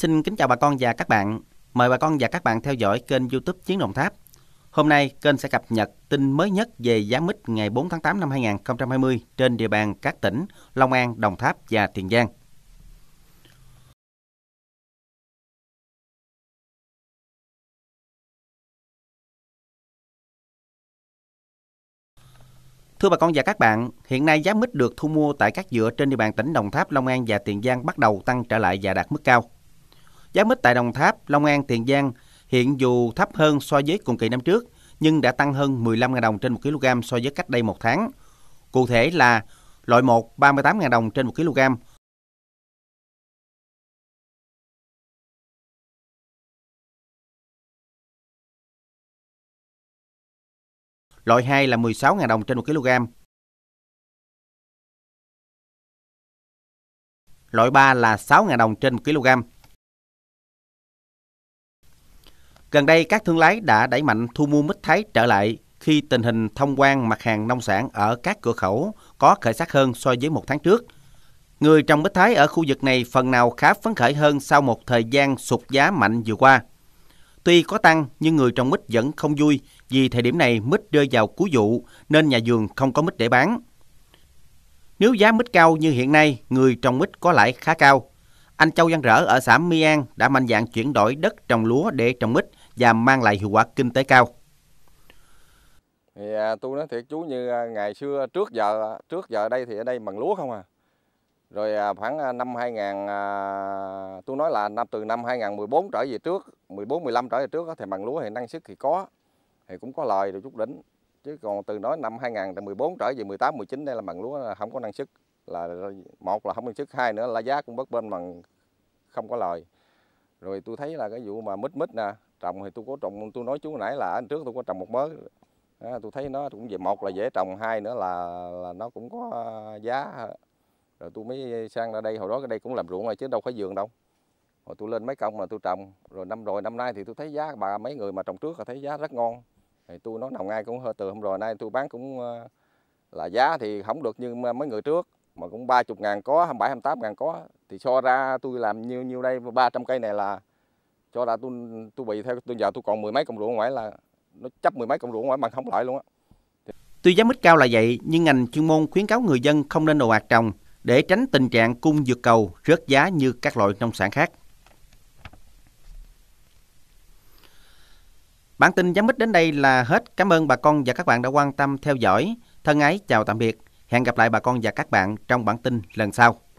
Xin kính chào bà con và các bạn. Mời bà con và các bạn theo dõi kênh YouTube Chiến Đồng Tháp. Hôm nay kênh sẽ cập nhật tin mới nhất về giá mít ngày 4 tháng 8 năm 2020 trên địa bàn các tỉnh Long An, Đồng Tháp và Tiền Giang. Thưa bà con và các bạn, hiện nay giá mít được thu mua tại các dựa trên địa bàn tỉnh Đồng Tháp, Long An và Tiền Giang bắt đầu tăng trở lại và đạt mức cao. Giá mít tại Đồng Tháp, Long An, Tiền Giang hiện dù thấp hơn so với cùng kỳ năm trước nhưng đã tăng hơn 15.000 đồng trên 1 kg so với cách đây một tháng. Cụ thể là loại 1 38.000 đồng trên 1 kg, loại 2 là 16.000 đồng trên 1 kg. Loại 3 là 6.000 đồng trên 1 kg. Gần đây, các thương lái đã đẩy mạnh thu mua mít thái trở lại khi tình hình thông quan mặt hàng nông sản ở các cửa khẩu có khởi sắc hơn so với một tháng trước. Người trồng mít thái ở khu vực này phần nào khá phấn khởi hơn sau một thời gian sụt giá mạnh vừa qua. Tuy có tăng nhưng người trồng mít vẫn không vui vì thời điểm này mít rơi vào cuối vụ nên nhà vườn không có mít để bán. Nếu giá mít cao như hiện nay, người trồng mít có lãi khá cao. Anh Châu Văn Rỡ ở xã Mi An đã mạnh dạn chuyển đổi đất trồng lúa để trồng mít và mang lại hiệu quả kinh tế cao. Thì à, tôi nói thiệt chú như à, ngày xưa trước giờ trước giờ đây thì ở đây bằng lúa không à. Rồi à, khoảng à, năm 2000 à, tôi nói là năm từ năm 2014 trở về trước, 14 15 trở về trước thì bằng lúa thì năng suất thì có thì cũng có lời được chút đỉnh. Chứ còn từ nói năm 2014 trở về 18 19 đây là bằng lúa không có năng suất là một là không viên chức hai nữa là giá cũng bất bên bằng không có lời rồi tôi thấy là cái vụ mà mít mít nè trồng thì tôi có trồng tôi nói chú nãy là anh trước tôi có trồng một mớ à, tôi thấy nó cũng về một là dễ trồng hai nữa là, là nó cũng có à, giá rồi tôi mới sang ra đây hồi đó cái đây cũng làm ruộng rồi chứ đâu có vườn đâu rồi tôi lên mấy công mà tôi trồng rồi năm rồi năm nay thì tôi thấy giá bà mấy người mà trồng trước là thấy giá rất ngon thì tôi nói nào ngay cũng hơi từ hôm rồi nay tôi bán cũng à, là giá thì không được như mấy người trước mà cũng ba chục ngàn có, 27, 28 ngàn có. Thì so ra tôi làm nhiêu nhiêu đây 300 cây này là cho ra tôi tôi bị theo tôi giờ tôi còn mười mấy công ruộng ngoài là nó chấp mười mấy công ruộng ngoài bằng không lại luôn á. Tuy giá mít cao là vậy, nhưng ngành chuyên môn khuyến cáo người dân không nên ồ ạt trồng để tránh tình trạng cung vượt cầu rớt giá như các loại nông sản khác. Bản tin giá mít đến đây là hết. Cảm ơn bà con và các bạn đã quan tâm theo dõi. Thân ái chào tạm biệt. Hẹn gặp lại bà con và các bạn trong bản tin lần sau.